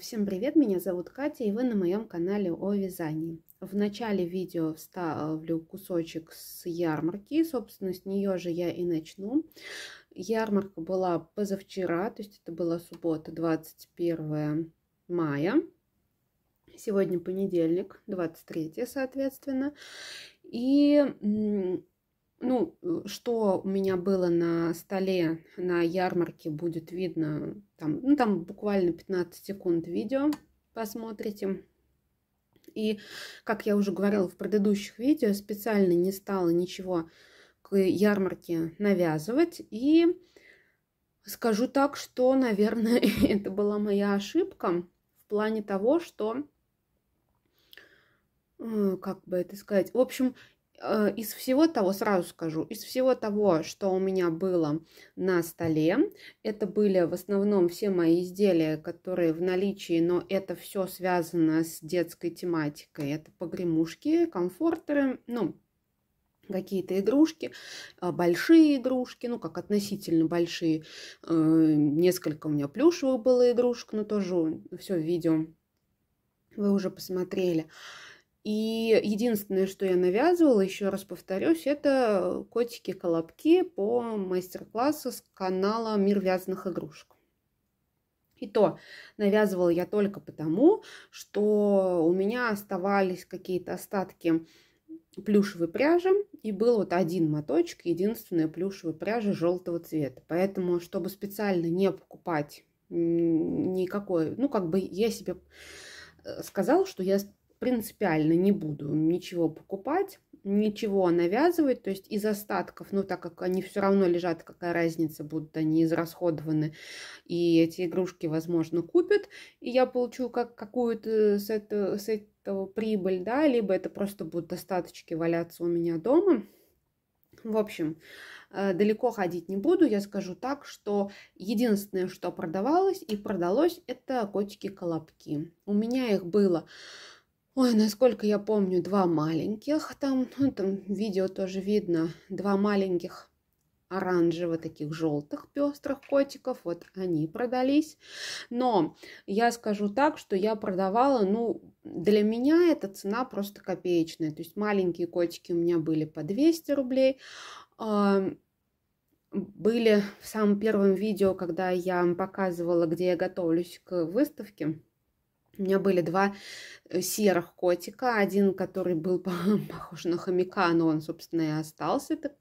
Всем привет, меня зовут Катя и вы на моем канале о вязании. В начале видео вставлю кусочек с ярмарки, собственно с нее же я и начну. Ярмарка была позавчера, то есть это была суббота 21 мая. Сегодня понедельник, 23, соответственно. И ну, э, что у меня было на столе на ярмарке, будет видно. Там, ну, там буквально 15 секунд видео посмотрите. И, как я уже говорила в предыдущих видео, специально не стала ничего к ярмарке навязывать. И скажу так, что, наверное, это была моя ошибка в плане того, что э, как бы это сказать. В общем, Э, из всего того, сразу скажу, из всего того, что у меня было на столе, это были в основном все мои изделия, которые в наличии, но это все связано с детской тематикой. Это погремушки, комфортеры, ну, какие-то игрушки, а, большие игрушки, ну как относительно большие. Э, несколько у меня плюшевых было игрушек, но тоже все в видео вы уже посмотрели. И единственное, что я навязывала, еще раз повторюсь, это котики-колобки по мастер-классу с канала «Мир вязаных игрушек». И то навязывала я только потому, что у меня оставались какие-то остатки плюшевой пряжи, и был вот один моточек, единственная плюшевая пряжа желтого цвета. Поэтому, чтобы специально не покупать никакой, ну, как бы я себе э, сказала, что я принципиально не буду ничего покупать, ничего навязывать, то есть из остатков, ну так как они все равно лежат, какая разница, будут они израсходованы, и эти игрушки, возможно, купят, и я получу как какую-то с, это, с этого прибыль, да, либо это просто будут остаточки валяться у меня дома. В общем, э, далеко ходить не буду, я скажу так, что единственное, что продавалось и продалось, это котики-колобки. У меня их было Ой, насколько я помню, два маленьких, там, ну, там видео тоже видно, два маленьких оранжево таких желтых пестрых котиков, вот они продались. Но я скажу так, что я продавала, ну, для меня эта цена просто копеечная. То есть маленькие котики у меня были по 200 рублей, а, были в самом первом видео, когда я показывала, где я готовлюсь к выставке, у меня были два э, серых котика. Один, который был похож на хомяка, но он, собственно, и остался. Так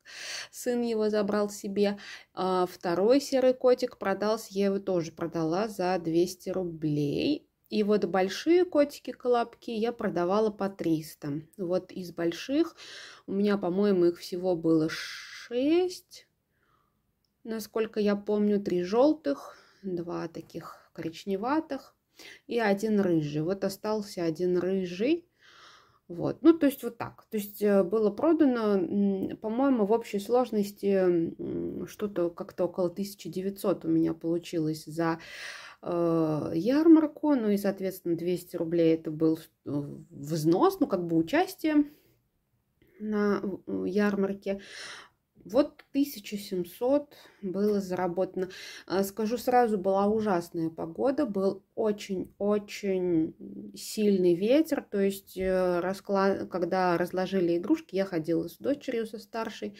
сын его забрал себе. А второй серый котик продался, я его тоже продала за 200 рублей. И вот большие котики-колобки я продавала по 300. Вот из больших у меня, по-моему, их всего было 6. Насколько я помню, три желтых, два таких коричневатых и один рыжий. Вот остался один рыжий. Вот. Ну, то есть вот так. То есть э, было продано, по-моему, в общей сложности что-то как-то около 1900 у меня получилось за э, ярмарку. Ну и, соответственно, 200 рублей это был взнос, ну как бы участие на ярмарке. Вот 1700 было заработано. А, скажу сразу, была ужасная погода, был очень-очень сильный ветер. То есть, э, расклад... когда разложили игрушки, я ходила с дочерью, со старшей.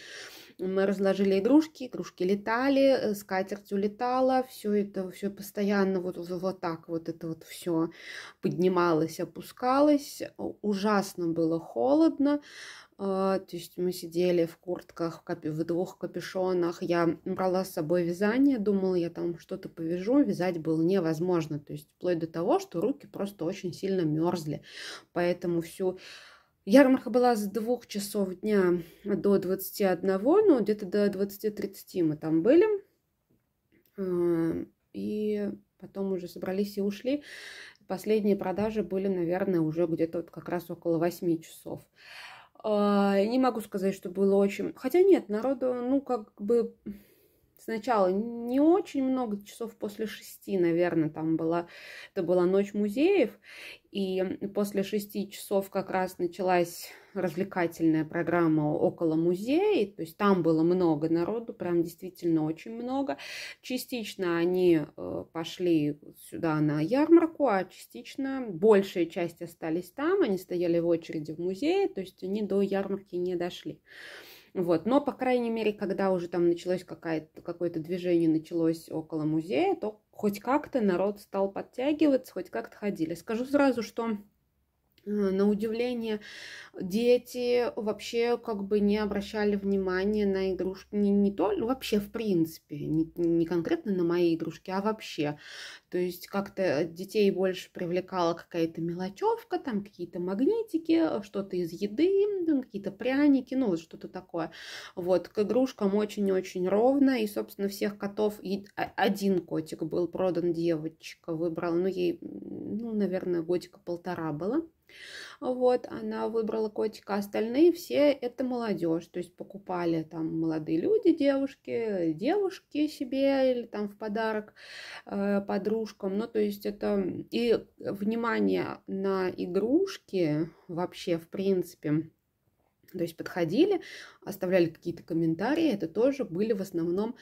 Мы разложили игрушки, игрушки летали, скатерть улетала, все это, все постоянно вот, вот так вот это вот все поднималось, опускалось. Ужасно было холодно. А, то есть мы сидели в куртках, в двух капюшонах. Я брала с собой вязание, думала, я там что-то повяжу. Вязать было невозможно. То есть вплоть до того, что руки просто очень сильно мерзли. Поэтому всю Ярмарка была с двух часов дня до 21, но ну, где-то до 20-30 мы там были. А, и потом уже собрались и ушли. Последние продажи были, наверное, уже где-то вот как раз около 8 часов. А, не могу сказать, что было очень... Хотя нет, народу, ну, как бы сначала не очень много, часов после шести, наверное, там была, это была ночь музеев, и после шести часов как раз началась развлекательная программа около музея, то есть там было много народу, прям действительно очень много. Частично они э, пошли сюда на ярмарку, а частично большая часть остались там, они стояли в очереди в музее, то есть они до ярмарки не дошли. Вот. Но, по крайней мере, когда уже там началось какое-то движение, началось около музея, то хоть как-то народ стал подтягиваться, хоть как-то ходили. Скажу сразу, что Э, на удивление, дети вообще как бы не обращали внимания на игрушки, не, не то, ну, вообще в принципе, не, не конкретно на мои игрушки, а вообще. То есть как-то детей больше привлекала какая-то мелочевка, там какие-то магнитики, что-то из еды, какие-то пряники, ну вот что-то такое. Вот, к игрушкам очень-очень ровно, и, собственно, всех котов, и один котик был продан девочка, выбрала, ну ей, ну, наверное, годика полтора было вот, она выбрала котика, остальные все это молодежь, то есть покупали там молодые люди, девушки, девушки себе или там в подарок э, подружкам, ну то есть это и внимание на игрушки вообще в принципе, то есть подходили, оставляли какие-то комментарии, это тоже были в основном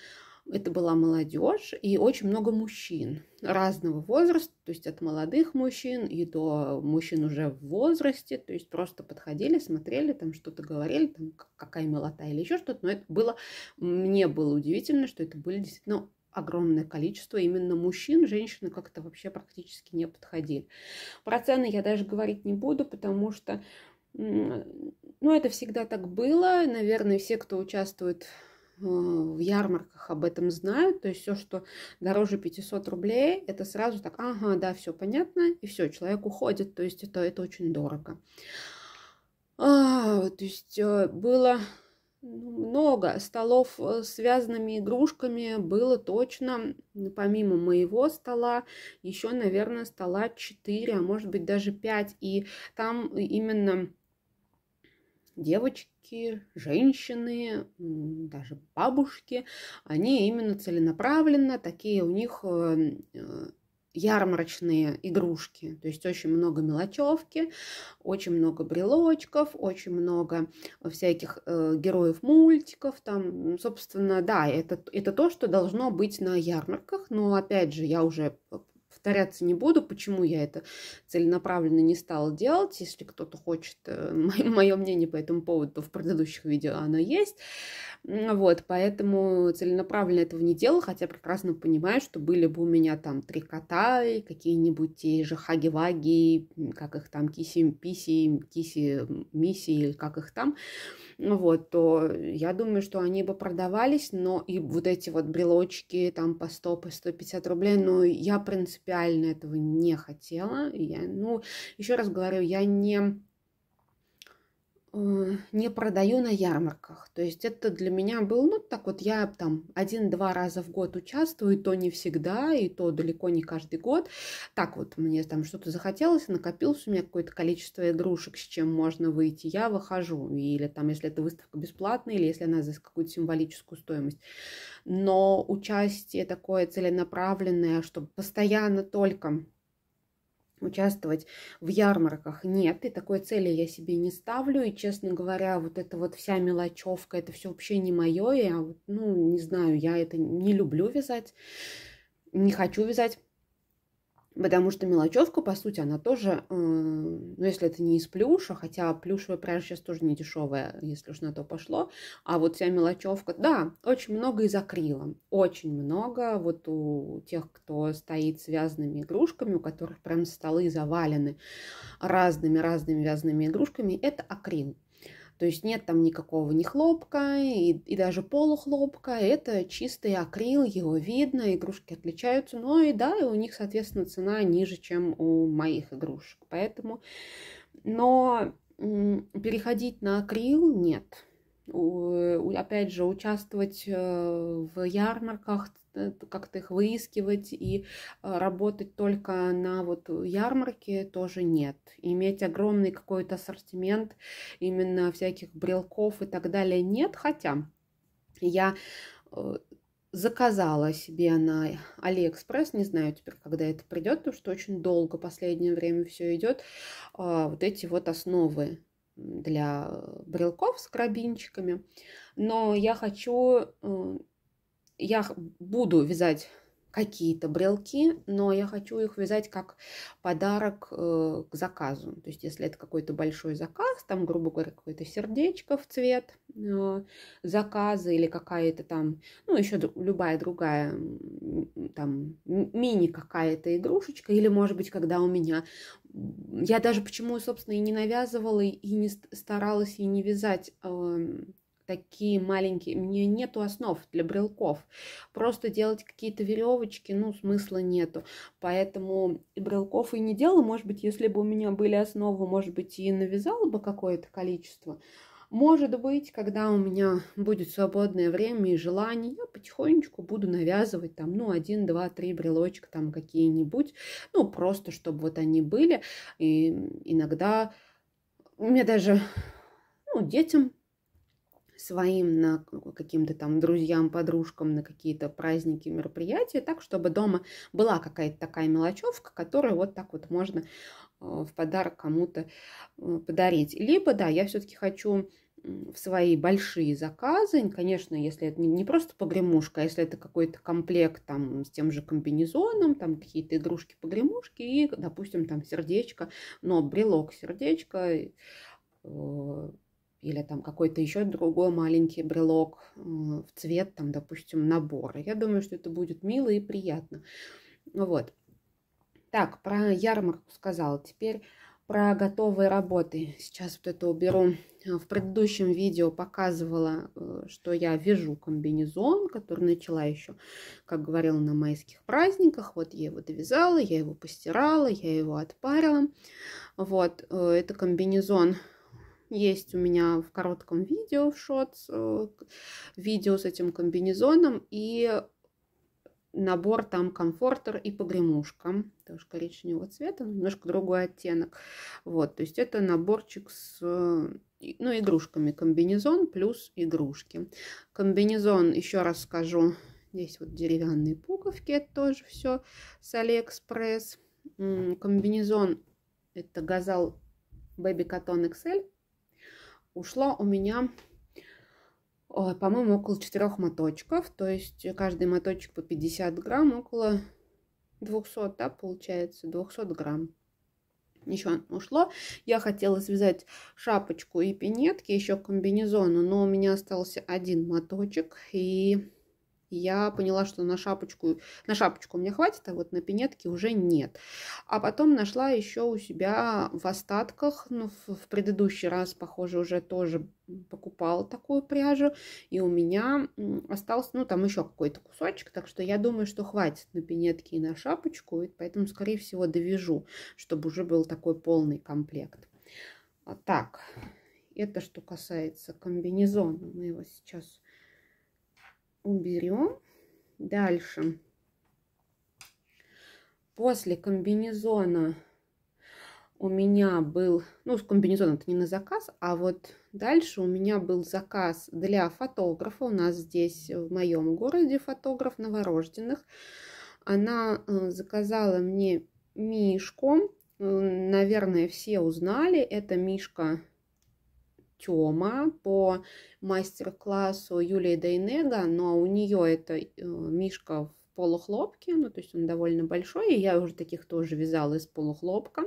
это была молодежь и очень много мужчин разного возраста, то есть от молодых мужчин и до мужчин уже в возрасте, то есть просто подходили, смотрели, там что-то говорили, там какая милота или еще что-то, но это было, мне было удивительно, что это были действительно ну, огромное количество именно мужчин, женщины как-то вообще практически не подходили. Про цены я даже говорить не буду, потому что, ну, это всегда так было, наверное, все, кто участвует в Э, в ярмарках об этом знают, то есть все, что дороже 500 рублей, это сразу так, ага, да, все понятно, и все, человек уходит, то есть это, это очень дорого. А, то есть э, было много столов э, с связанными игрушками было точно, помимо моего стола, еще, наверное, стола 4, а может быть даже 5. И там именно девочки, женщины, даже бабушки, они именно целенаправленно, такие у них эм, э, ярмарочные игрушки, то есть очень много мелочевки, очень много брелочков, очень много всяких э, героев мультиков, там, собственно, да, это, это то, что должно быть на ярмарках, но опять же, я уже э, повторяться не буду, почему я это целенаправленно не стала делать. Если кто-то хочет э, мое мнение по этому поводу, то в предыдущих видео оно есть. Вот, поэтому целенаправленно этого не делала, хотя прекрасно понимаю, что были бы у меня там три кота какие-нибудь те же хаги-ваги, как их там, киси-писи, киси-миси, или как их там. Ну вот, то я думаю, что они бы продавались, но и вот эти вот брелочки там по 100, по 150 рублей, но ну, я принципиально этого не хотела. Я, ну, еще раз говорю, я не не продаю на ярмарках. То есть это для меня был, ну так вот, я там один-два раза в год участвую, и то не всегда, и то далеко не каждый год. Так вот, мне там что-то захотелось, накопилось у меня какое-то количество игрушек, с чем можно выйти, я выхожу. Или там, если это выставка бесплатная, или если она за какую-то символическую стоимость. Но участие такое целенаправленное, чтобы постоянно только участвовать в ярмарках. Нет, и такой цели я себе не ставлю. И, честно говоря, вот эта вот вся мелочевка, это все вообще не мое. Я, ну, не знаю, я это не люблю вязать, не хочу вязать. Потому что мелочевка, по сути, она тоже, э, ну, если это не из плюша, хотя плюшевая пряжа сейчас тоже не дешевая, если уж на то пошло, а вот вся мелочевка, да, очень много из акрила, очень много вот у тех, кто стоит связанными игрушками, у которых прям столы завалены разными-разными вязанными игрушками, это акрил. То есть нет там никакого ни хлопка и, и даже полухлопка. Это чистый акрил, его видно, игрушки отличаются. Но ну и да, и у них, соответственно, цена ниже, чем у моих игрушек. Поэтому... Но переходить на акрил нет. Опять же, участвовать э, в ярмарках Э, как-то их выискивать и э, работать только на вот ярмарке тоже нет. Иметь огромный какой-то ассортимент именно всяких брелков и так далее нет, хотя я э, заказала себе на Алиэкспресс, не знаю теперь, когда это придет, потому что очень долго последнее время все идет, а, вот эти вот основы для брелков с карабинчиками. Но я хочу я буду вязать какие-то брелки, но я хочу их вязать как подарок э, к заказу. То есть, если это какой-то большой заказ, там, грубо говоря, какое-то сердечко в цвет э, заказа или какая-то там, ну, еще любая другая там мини какая-то игрушечка, или, может быть, когда у меня... Я даже почему, собственно, и не навязывала, и не старалась, и не вязать... А, такие маленькие, мне нету основ для брелков. Просто делать какие-то веревочки, ну, смысла нету. Поэтому и брелков и не делала, может быть, если бы у меня были основы, может быть, и навязала бы какое-то количество. Может быть, когда у меня будет свободное время и желание, я потихонечку буду навязывать там, ну, один, два, три брелочка там какие-нибудь, ну, просто чтобы вот они были. И иногда мне даже, ну, детям своим на каким-то там друзьям, подружкам, на какие-то праздники, мероприятия, так, чтобы дома была какая-то такая мелочевка, которую вот так вот можно э, в подарок кому-то э, подарить. Либо, да, я все-таки хочу в свои большие заказы, конечно, если это не просто погремушка, а если это какой-то комплект там с тем же комбинезоном, там какие-то игрушки-погремушки и, допустим, там сердечко, но брелок сердечко, э, или там какой-то еще другой маленький брелок в цвет, там, допустим, набора. Я думаю, что это будет мило и приятно. Вот. Так, про ярмарку сказала. Теперь про готовые работы. Сейчас вот это уберу. А, в предыдущем видео показывала, э, что я вяжу комбинезон, который начала еще, как говорила, на майских праздниках. Вот я его довязала, я его постирала, я его отпарила. Вот, э, это комбинезон есть у меня в коротком видео в шотс, э, видео с этим комбинезоном и набор там комфортер и погремушка, тоже коричневого цвета, немножко другой оттенок. Вот, то есть это наборчик с э, ну, игрушками. Комбинезон плюс игрушки. Комбинезон, еще раз скажу, здесь вот деревянные пуговки, это тоже все с Алиэкспресс. Комбинезон это газал Baby Cotton XL ушло у меня, по-моему, около 4 моточков. То есть каждый моточек по 50 грамм, около 200, да, получается, 200 грамм. Еще ушло. Я хотела связать шапочку и пинетки, еще комбинезону, но у меня остался один моточек. И я поняла, что на шапочку, на шапочку мне хватит, а вот на пинетки уже нет. А потом нашла еще у себя в остатках, ну, в, в предыдущий раз, похоже, уже тоже покупала такую пряжу, и у меня остался, ну, там еще какой-то кусочек, так что я думаю, что хватит на пинетки и на шапочку, и поэтому, скорее всего, довяжу, чтобы уже был такой полный комплект. А так, это что касается комбинезона, мы его сейчас уберем. Дальше. После комбинезона у меня был, ну, с комбинезоном это не на заказ, а вот дальше у меня был заказ для фотографа. У нас здесь э, в моем городе фотограф новорожденных. Она э, заказала мне мишку. Наверное, все узнали. Это мишка Тёма по мастер-классу Юлии Дайнега, но у нее это э, мишка в полухлопке, ну то есть он довольно большой, и я уже таких тоже вязала из полухлопка.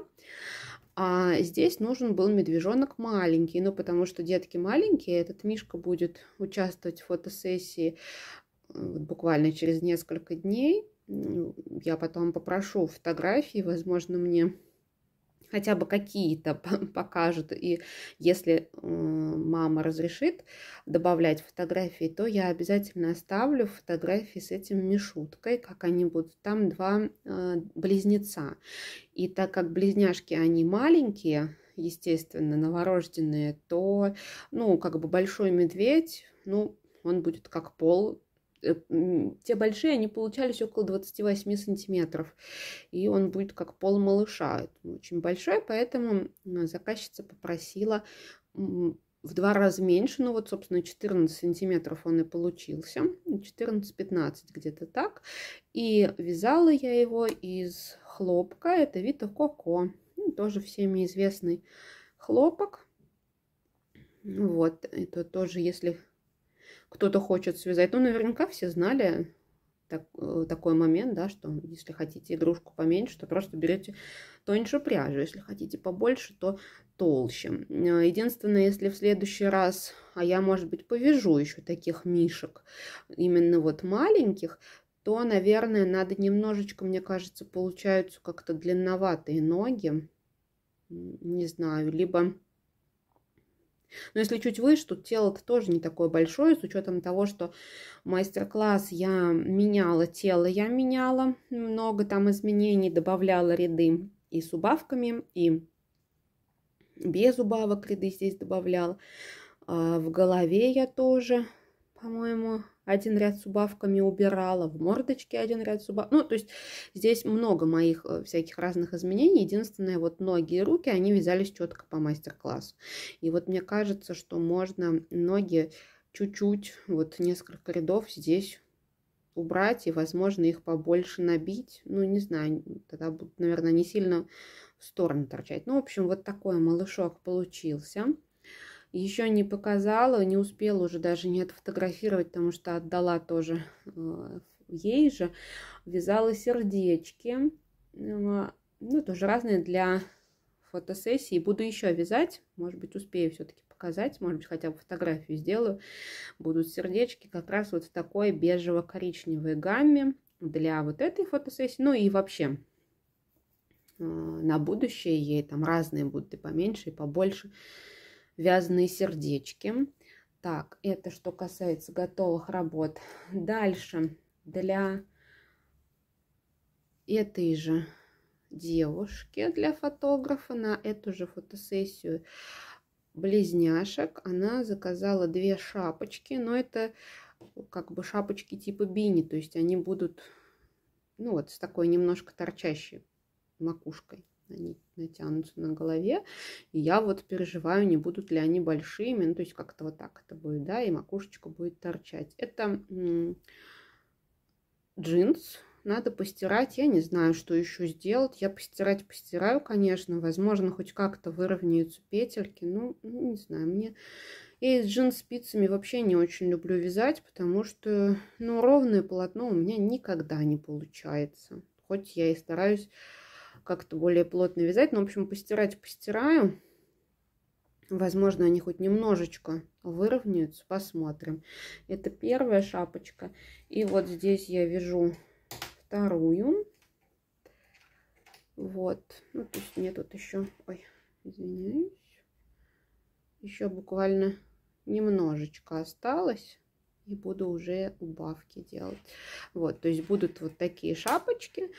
А здесь нужен был медвежонок маленький, ну потому что детки маленькие, этот мишка будет участвовать в фотосессии э, вот, буквально через несколько дней. Я потом попрошу фотографии, возможно, мне хотя бы какие-то покажут. И если э, мама разрешит добавлять фотографии, то я обязательно оставлю фотографии с этим Мишуткой, как они будут. Там два э, близнеца. И так как близняшки, они маленькие, естественно, новорожденные, то, ну, как бы большой медведь, ну, он будет как пол Э, те большие, они получались около 28 сантиметров. И он будет как пол малыша. очень большой, поэтому заказчица попросила в два раза меньше. Ну вот, собственно, 14 сантиметров он и получился. 14-15 где-то так. И вязала я его из хлопка. Это Вита Коко. Ну, тоже всеми известный хлопок. Вот, это тоже, если кто-то хочет связать. Ну, наверняка все знали так, э, такой момент, да, что если хотите игрушку поменьше, то просто берете тоньше пряжу, если хотите побольше, то толще. Э, единственное, если в следующий раз, а я, может быть, повяжу еще таких мишек, именно вот маленьких, то, наверное, надо немножечко, мне кажется, получаются как-то длинноватые ноги, не знаю, либо но если чуть выше, то тело -то тоже не такое большое, с учетом того, что мастер-класс я меняла тело, я меняла много там изменений, добавляла ряды и с убавками, и без убавок ряды здесь добавляла. А в голове я тоже, по-моему, один ряд с убавками убирала, в мордочке один ряд с убавками. Ну, то есть здесь много моих э, всяких разных изменений. Единственное, вот ноги и руки, они вязались четко по мастер-классу. И вот мне кажется, что можно ноги чуть-чуть, вот несколько рядов здесь убрать и, возможно, их побольше набить. Ну, не знаю, тогда будут, наверное, не сильно в стороны торчать. Ну, в общем, вот такой малышок получился. Еще не показала, не успела уже даже не отфотографировать, потому что отдала тоже э, ей же. Вязала сердечки. А, ну, тоже разные для фотосессии. Буду еще вязать. Может быть, успею все-таки показать. Может быть, хотя бы фотографию сделаю. Будут сердечки как раз вот в такой бежево-коричневой гамме для вот этой фотосессии. Ну и вообще э, на будущее ей там разные будут и поменьше, и побольше вязаные сердечки. Так, это что касается готовых работ. Дальше для этой же девушки, для фотографа на эту же фотосессию близняшек она заказала две шапочки, но это как бы шапочки типа бини, то есть они будут, ну вот, с такой немножко торчащей макушкой они натянутся на голове, и я вот переживаю, не будут ли они большими, ну, то есть как-то вот так это будет, да, и макушечка будет торчать. Это джинс, надо постирать, я не знаю, что еще сделать, я постирать постираю, конечно, возможно, хоть как-то выровняются петельки, ну, ну не знаю, мне... Я из джинс спицами вообще не очень люблю вязать, потому что, ну, ровное полотно у меня никогда не получается. Хоть я и стараюсь как-то более плотно вязать. Ну, в общем, постирать постираю. Возможно, они хоть немножечко выровняются. Посмотрим. Это первая шапочка. И вот здесь я вяжу вторую. Вот. Ну, то есть мне тут еще... Ой, извиняюсь. Еще буквально немножечко осталось. И буду уже убавки делать. Вот, то есть будут вот такие шапочки. Шапочки.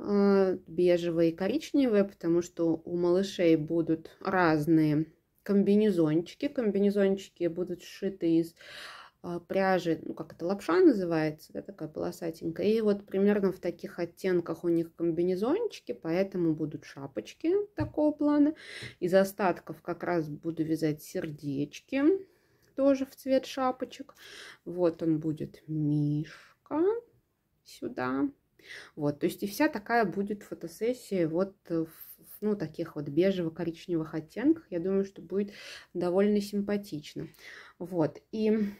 Э, бежевые и коричневая, потому что у малышей будут разные комбинезончики. Комбинезончики будут сшиты из э, пряжи, ну как это, лапша называется, да, такая полосатенькая. И вот примерно в таких оттенках у них комбинезончики, поэтому будут шапочки такого плана. Из остатков как раз буду вязать сердечки, тоже в цвет шапочек. Вот он будет мишка сюда. Вот, то есть и вся такая будет фотосессия вот в э, ну, таких вот бежево-коричневых оттенках. Я думаю, что будет довольно симпатично. Вот, и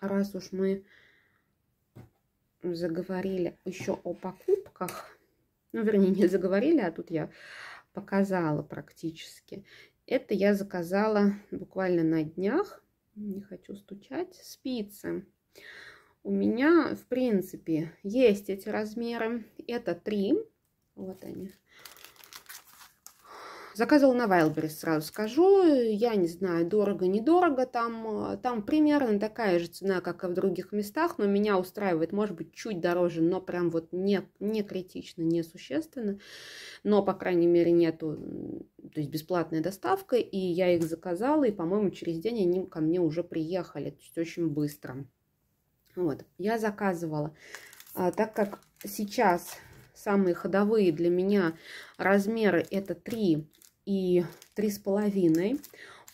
раз уж мы заговорили еще о покупках, ну, вернее, не заговорили, а тут я показала практически. Это я заказала буквально на днях, не хочу стучать, спицы. Спицы у меня, в принципе, есть эти размеры. Это три, Вот они. Заказывал на Wildberries, сразу скажу. Я не знаю, дорого-недорого. Там, там примерно такая же цена, как и в других местах. Но меня устраивает, может быть, чуть дороже, но прям вот не, не критично, не существенно. Но, по крайней мере, нету... То есть бесплатная доставка. И я их заказала. И, по-моему, через день они ко мне уже приехали. То есть очень быстро. Вот, я заказывала. А, так как сейчас самые ходовые для меня размеры это 3 и 3,5.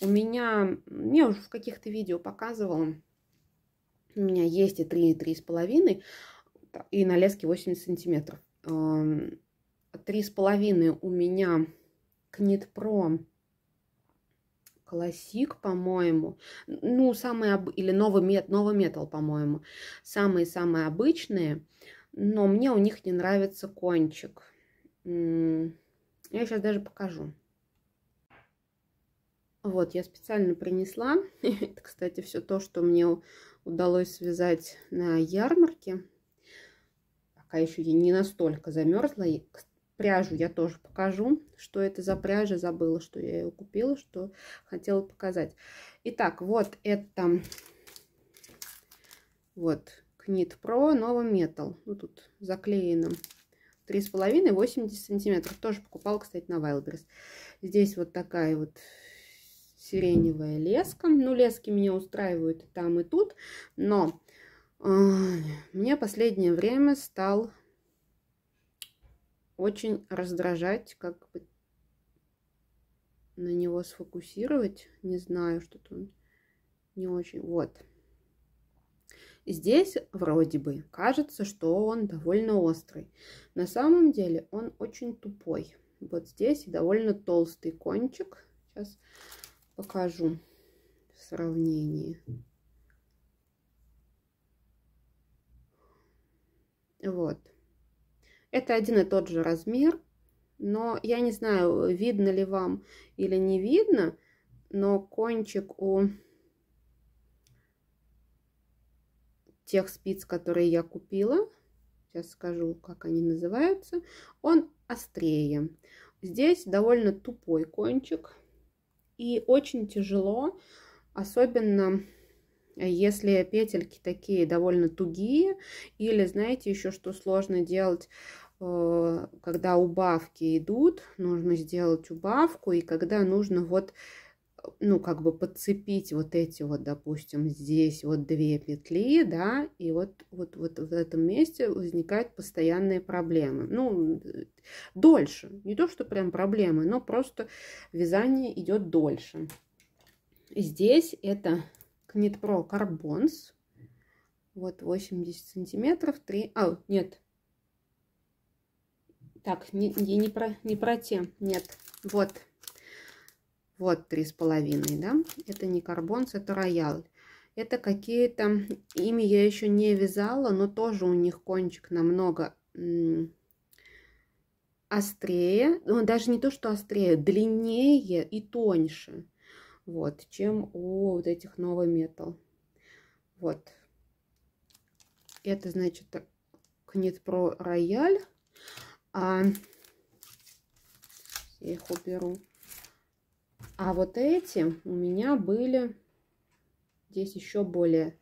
У меня, я уже в каких-то видео показывала, у меня есть и 3, и 3,5, и на леске 80 сантиметров. 3,5 у меня Knit Pro классик, по-моему, ну, самые, об... или новый, мет... новый метал, по-моему, самые-самые обычные, но мне у них не нравится кончик. Я сейчас даже покажу. Вот, я специально принесла. Это, кстати, все то, что мне удалось связать на ярмарке. Пока еще я не настолько замерзла пряжу я тоже покажу, что это за пряжа, забыла, что я ее купила, что хотела показать. Итак, вот это, вот, Knit Pro Nova Metal, ну, тут заклеено 3,5-80 сантиметров, тоже покупала, кстати, на Wildberries. Здесь вот такая вот сиреневая леска, ну, лески меня устраивают и там, и тут, но э, мне последнее время стал очень раздражать, как бы на него сфокусировать. Не знаю, что-то он не очень. Вот. Здесь вроде бы кажется, что он довольно острый. На самом деле он очень тупой. Вот здесь довольно толстый кончик. Сейчас покажу в сравнении. Вот. Это один и тот же размер, но я не знаю, видно ли вам или не видно, но кончик у тех спиц, которые я купила, сейчас скажу, как они называются, он острее. Здесь довольно тупой кончик и очень тяжело, особенно если петельки такие довольно тугие, или знаете еще, что сложно делать, э, когда убавки идут, нужно сделать убавку, и когда нужно вот ну, как бы подцепить вот эти вот, допустим, здесь вот две петли, да, и вот, вот, вот в этом месте возникают постоянные проблемы. Ну, э, дольше, не то, что прям проблемы, но просто вязание идет дольше. Здесь это Knitpro Карбонс, Вот 80 сантиметров, 3... А, нет. Так, не, не, не, про, не про те. Нет, вот. Вот три с половиной, да? Это не Карбонс, это Роял, Это какие-то... Ими я еще не вязала, но тоже у них кончик намного острее. Ну, даже не то, что острее, длиннее и тоньше вот, чем у вот этих нового металл. Вот. Это, значит, Knit э, Pro Рояль, А, я их уберу. А вот эти у меня были... Здесь еще более...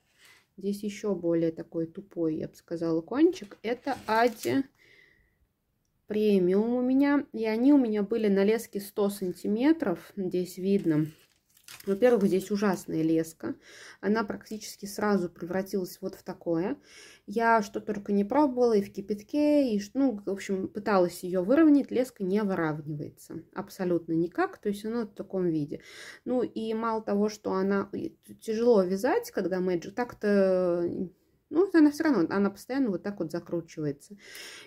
Здесь еще более такой тупой, я бы сказала, кончик. Это Ади премиум у меня. И они у меня были на леске 100 сантиметров. Здесь видно. Во-первых, здесь ужасная леска. Она практически сразу превратилась вот в такое. Я что только не пробовала, и в кипятке, и, ну, в общем, пыталась ее выровнять. Леска не выравнивается абсолютно никак, то есть она в таком виде. Ну, и мало того, что она тяжело вязать, когда мэджик, так-то ну, она все равно, она постоянно вот так вот закручивается.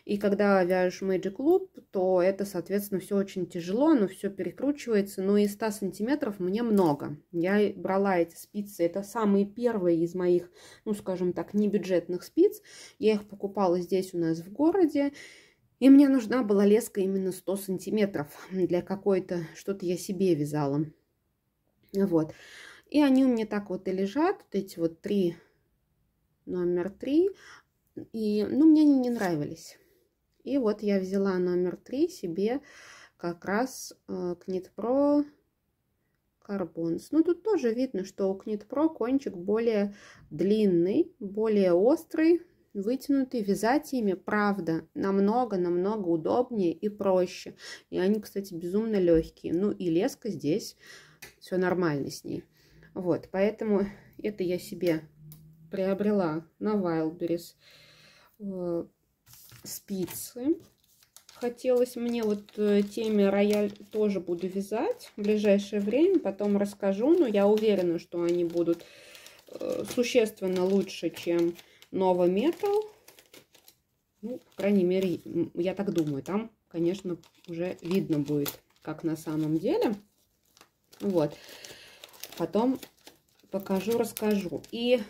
И когда вяжешь Magic Loop, то это, соответственно, все очень тяжело, оно все перекручивается. Но и 100 сантиметров мне много. Я брала эти спицы, это самые первые из моих, ну, скажем так, небюджетных спиц. Я их покупала здесь у нас в городе. И мне нужна была леска именно 100 сантиметров для какой-то, что-то я себе вязала. Вот. И они у меня так вот и лежат, вот эти вот три номер три И, ну, мне они не нравились. И вот я взяла номер три себе как раз э, Pro Carbons. Ну, тут тоже видно, что у Knit Pro кончик более длинный, более острый, вытянутый. Вязать ими, правда, намного-намного удобнее и проще. И они, кстати, безумно легкие. Ну, и леска здесь все нормально с ней. Вот, поэтому это я себе приобрела на Wildberries э, спицы. Хотелось мне вот э, теме рояль тоже буду вязать в ближайшее время, потом расскажу, но я уверена, что они будут э, существенно лучше, чем Nova Metal. Ну, по крайней мере, я так думаю, там, конечно, уже видно будет, как на самом деле. Вот. Потом покажу, расскажу. И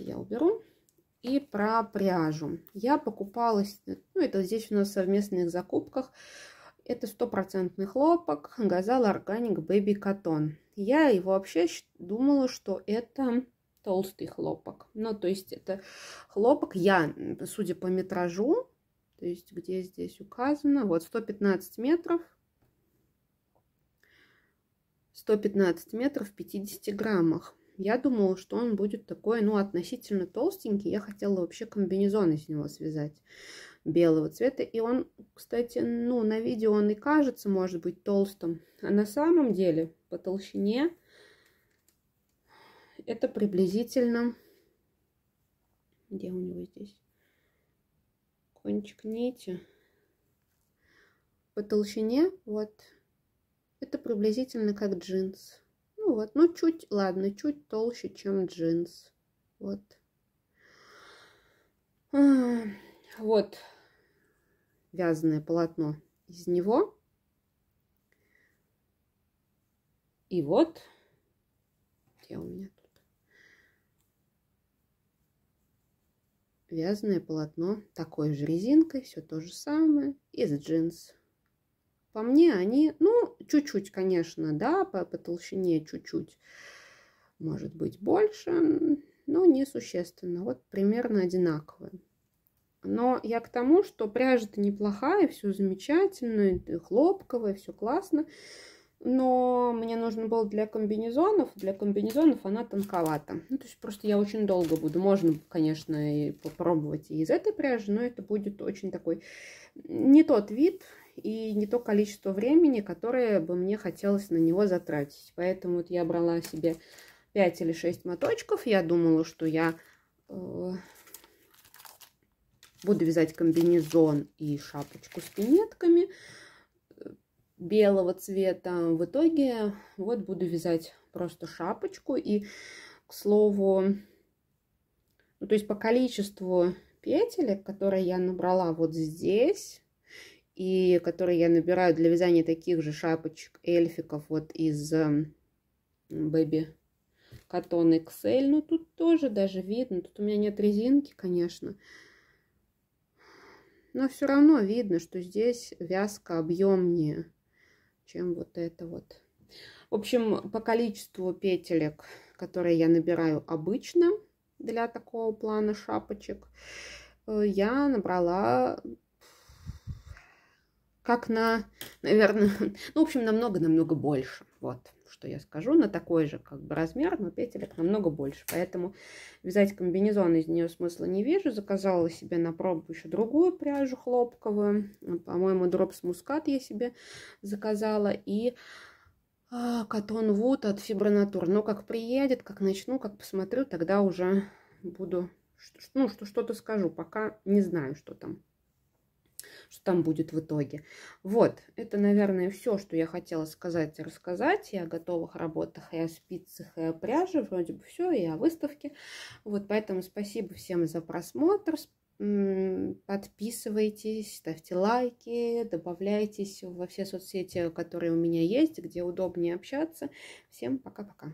это я уберу. И про пряжу. Я покупала, ну это здесь у нас в совместных закупках, это стопроцентный хлопок Газал органик бэби катон. Я его вообще думала, что это толстый хлопок. Ну, то есть это хлопок, я, судя по метражу, то есть где здесь указано, вот 115 метров, 115 метров в 50 граммах. Я думала, что он будет такой, ну, относительно толстенький. Я хотела вообще комбинезон из него связать белого цвета. И он, кстати, ну, на видео он и кажется, может быть, толстым. А на самом деле по толщине это приблизительно... Где у него здесь? Кончик нити. По толщине, вот, это приблизительно как джинс. Ну вот, ну чуть, ладно, чуть толще, чем джинс. Вот. Вот вязаное полотно из него. И вот, где у меня тут? Вязаное полотно такой же резинкой, все то же самое, из джинс. По мне они, ну, чуть-чуть, конечно, да, по, по толщине чуть-чуть, может быть, больше, но несущественно. Вот примерно одинаковые. Но я к тому, что пряжа-то неплохая, все замечательно, и хлопковая, все классно. Но мне нужно было для комбинезонов, для комбинезонов она тонковата. Ну, то есть просто я очень долго буду. Можно, конечно, и попробовать и из этой пряжи, но это будет очень такой не тот вид, и не то количество времени, которое бы мне хотелось на него затратить. Поэтому вот я брала себе 5 или 6 моточков. Я думала, что я э, буду вязать комбинезон и шапочку с пинетками э, белого цвета. В итоге вот буду вязать просто шапочку. И, к слову, ну, то есть по количеству петелек, которые я набрала вот здесь, и которые я набираю для вязания таких же шапочек эльфиков вот из эм, Baby Cotton XL. Ну, тут тоже даже видно. Тут у меня нет резинки, конечно. Но все равно видно, что здесь вязка объемнее, чем вот это вот. В общем, по количеству петелек, которые я набираю обычно для такого плана шапочек, э, я набрала как на, наверное, ну, в общем, намного-намного больше. Вот, что я скажу, на такой же как бы размер, но петелек намного больше. Поэтому вязать комбинезон из нее смысла не вижу. Заказала себе на пробу еще другую пряжу хлопковую. По-моему, дропс мускат я себе заказала. И а, Катон Вуд от Фибронатур. Но как приедет, как начну, как посмотрю, тогда уже буду ну, что-то скажу. Пока не знаю, что там что там будет в итоге. Вот, это, наверное, все, что я хотела сказать и рассказать. И о готовых работах, и о спицах, и о пряже. Вроде бы все, и о выставке. Вот, поэтому спасибо всем за просмотр. Подписывайтесь, ставьте лайки, добавляйтесь во все соцсети, которые у меня есть, где удобнее общаться. Всем пока-пока.